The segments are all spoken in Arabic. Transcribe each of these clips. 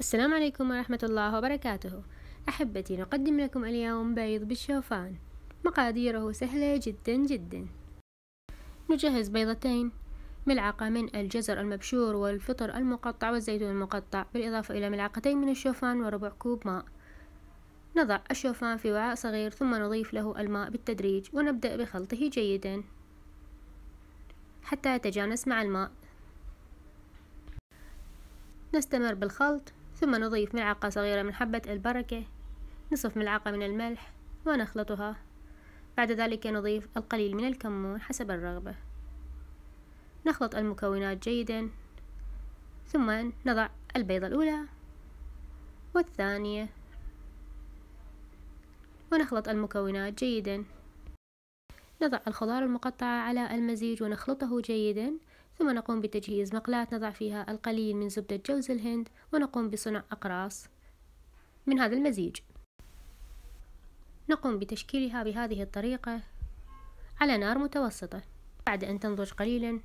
السلام عليكم ورحمة الله وبركاته أحبتي نقدم لكم اليوم بيض بالشوفان مقاديره سهلة جدا جدا نجهز بيضتين ملعقة من الجزر المبشور والفطر المقطع والزيتون المقطع بالإضافة إلى ملعقتين من الشوفان وربع كوب ماء نضع الشوفان في وعاء صغير ثم نضيف له الماء بالتدريج ونبدأ بخلطه جيدا حتى يتجانس مع الماء نستمر بالخلط ثم نضيف ملعقة صغيرة من حبة البركة نصف ملعقة من الملح ونخلطها بعد ذلك نضيف القليل من الكمون حسب الرغبة نخلط المكونات جيدا ثم نضع البيضة الأولى والثانية ونخلط المكونات جيدا نضع الخضار المقطعة على المزيج ونخلطه جيدا ثم نقوم بتجهيز مقلاة نضع فيها القليل من زبدة جوز الهند ونقوم بصنع أقراص من هذا المزيج نقوم بتشكيلها بهذه الطريقة على نار متوسطة بعد أن تنضج قليلا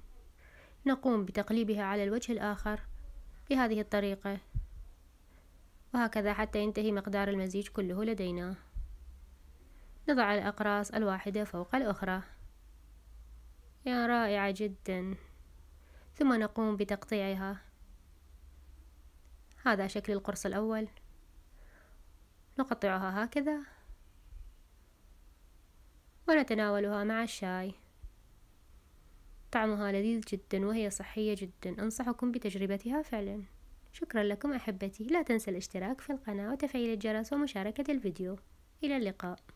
نقوم بتقليبها على الوجه الآخر بهذه الطريقة وهكذا حتى ينتهي مقدار المزيج كله لدينا نضع الأقراص الواحدة فوق الأخرى يا رائعة جداً ثم نقوم بتقطيعها هذا شكل القرص الأول نقطعها هكذا ونتناولها مع الشاي طعمها لذيذ جدا وهي صحية جدا أنصحكم بتجربتها فعلا شكرا لكم أحبتي لا تنسى الاشتراك في القناة وتفعيل الجرس ومشاركة الفيديو إلى اللقاء